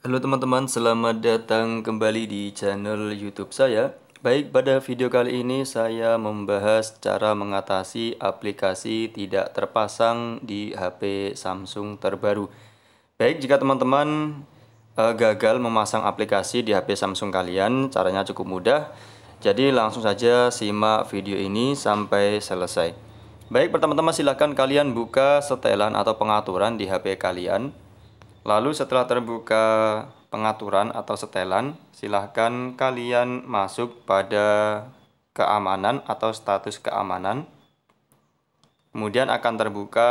Halo teman-teman, selamat datang kembali di channel YouTube saya. Baik, pada video kali ini saya membahas cara mengatasi aplikasi tidak terpasang di HP Samsung terbaru. Baik, jika teman-teman uh, gagal memasang aplikasi di HP Samsung kalian, caranya cukup mudah. Jadi langsung saja simak video ini sampai selesai. Baik, pertama-tama silahkan kalian buka setelan atau pengaturan di HP kalian. Lalu setelah terbuka pengaturan atau setelan, silahkan kalian masuk pada keamanan atau status keamanan. Kemudian akan terbuka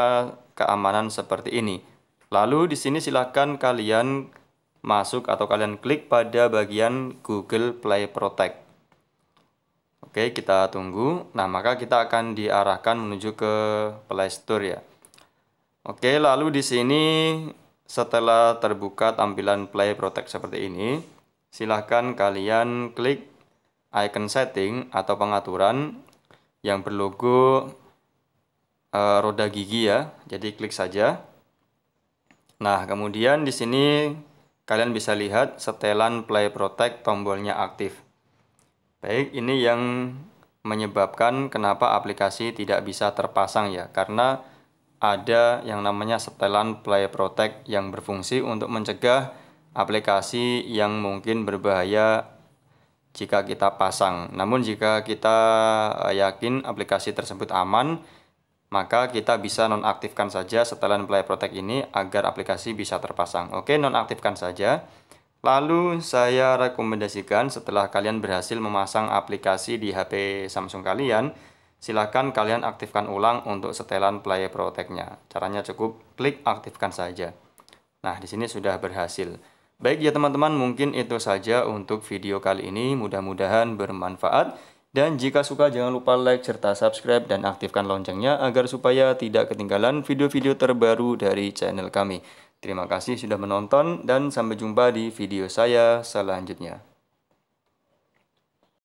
keamanan seperti ini. Lalu di sini silahkan kalian masuk atau kalian klik pada bagian Google Play Protect. Oke, kita tunggu. Nah, maka kita akan diarahkan menuju ke Play Store ya. Oke, lalu di sini setelah terbuka tampilan play protect seperti ini, silahkan kalian klik icon setting atau pengaturan yang berlogo e, roda gigi ya. Jadi klik saja. Nah, kemudian di sini kalian bisa lihat setelan play protect tombolnya aktif. Baik, ini yang menyebabkan kenapa aplikasi tidak bisa terpasang ya, karena ada yang namanya setelan Play Protect yang berfungsi untuk mencegah aplikasi yang mungkin berbahaya jika kita pasang. Namun jika kita eh, yakin aplikasi tersebut aman, maka kita bisa nonaktifkan saja setelan Play Protect ini agar aplikasi bisa terpasang. Oke, nonaktifkan saja. Lalu saya rekomendasikan setelah kalian berhasil memasang aplikasi di HP Samsung kalian, silahkan kalian aktifkan ulang untuk setelan Play protect Caranya cukup klik aktifkan saja. Nah, di sini sudah berhasil. Baik ya teman-teman, mungkin itu saja untuk video kali ini. Mudah-mudahan bermanfaat. Dan jika suka jangan lupa like serta subscribe dan aktifkan loncengnya agar supaya tidak ketinggalan video-video terbaru dari channel kami. Terima kasih sudah menonton dan sampai jumpa di video saya selanjutnya.